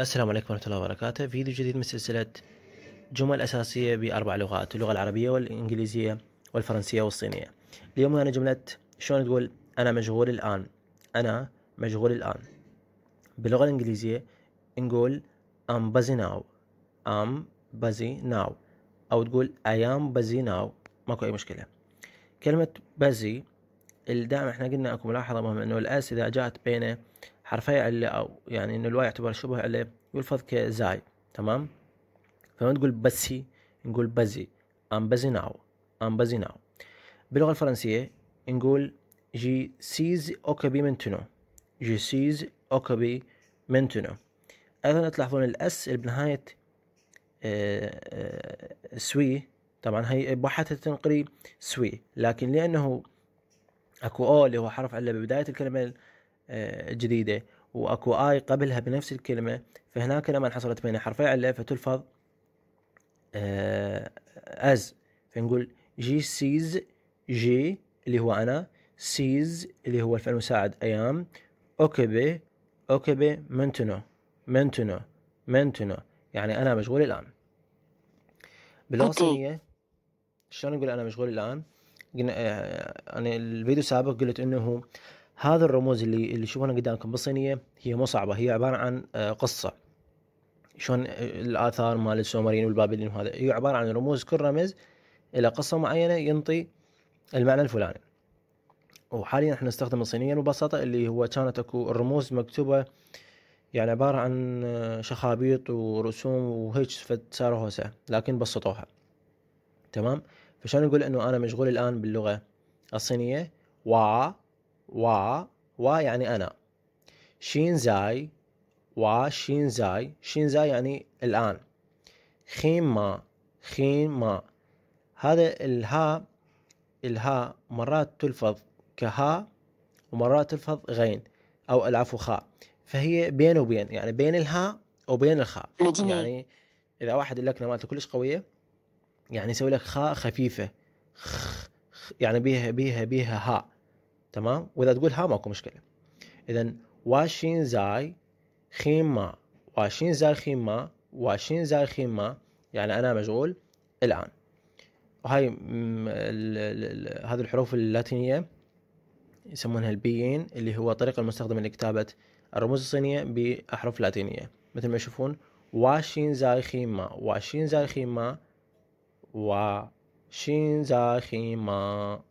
السلام عليكم ورحمة الله وبركاته فيديو جديد من سلسلة جمل أساسية بأربع لغات اللغة العربية والإنجليزية والفرنسية والصينية اليوم أنا جملة شلون تقول أنا مشغول الآن أنا مشغول الآن باللغة الإنجليزية نقول I'm busy now I'm busy now أو تقول I am busy now ماكو أي مشكلة كلمة busy دائما احنا قلنا اكو ملاحظة مهمة انه الاس اذا جاءت بين حرفي اللي أو يعني ان الواو يعتبر شبه اللي يلفظ كزاي تمام فما تقول بسي نقول بزي أم بزي ناو أم بزي ناو باللغة الفرنسية نقول جي سيز أوكبي منتنو جي سيز أوكبي منتنو أيضا تلاحظون الأس اللي بنهاية آه، آه، سوي طبعا هي بحثة تنقري سوي لكن لأنه اكو او اللي هو حرف علة ببداية الكلمة آه، جديده واكو اي قبلها بنفس الكلمه فهناك لما حصلت بين حرفي عله فتلفظ از آه، فنقول جي سيز جي اللي هو انا سيز اللي هو الفعل المساعد ايام اوكبي اوكبي منتنو منتنو منتنو يعني انا مشغول الان باللغه شلون نقول انا مشغول الان؟ آه، انا الفيديو السابق قلت انه هذا الرموز اللي اللي تشوفونها قدامكم بالصينيه هي مو صعبه هي عباره عن آه، قصه شلون آه، الاثار مال السومريين والبابليين وهذا هي عباره عن رموز كل رمز الى قصه معينه ينطي المعنى الفلاني وحاليا احنا نستخدم الصينيه المبسطه اللي هو كانت اكو الرموز مكتوبه يعني عبارة عن آه، شخابيط ورسوم وهيج صاروا هوسة لكن بسطوها تمام فشان نقول انه انا مشغول الان باللغة الصينية و وا وا يعني أنا شينزاي وا شينزاي شينزاي يعني الآن خيم ما خيم ما هذا الها الها مرات تلفظ كها ومرات تلفظ غين أو العفو خاء فهي بين وبين يعني بين الها وبين الخاء يعني إذا واحد لك مالته كلش قوية يعني يسوي لك خاء خفيفة خ يعني بيها بيها بيها هاء تمام واذا تقول ها ماكو مشكله اذا واشين زاي خيما واشين زاي خيما واشين زاي خيما يعني انا مشغول الان وهاي هذه الحروف اللاتينيه يسمونها البيين اللي هو طريقه المستخدمه لكتابه الرموز الصينيه باحرف لاتينيه مثل ما يشوفون واشين زاي خيما واشين زاي خيما واشين زاي خيما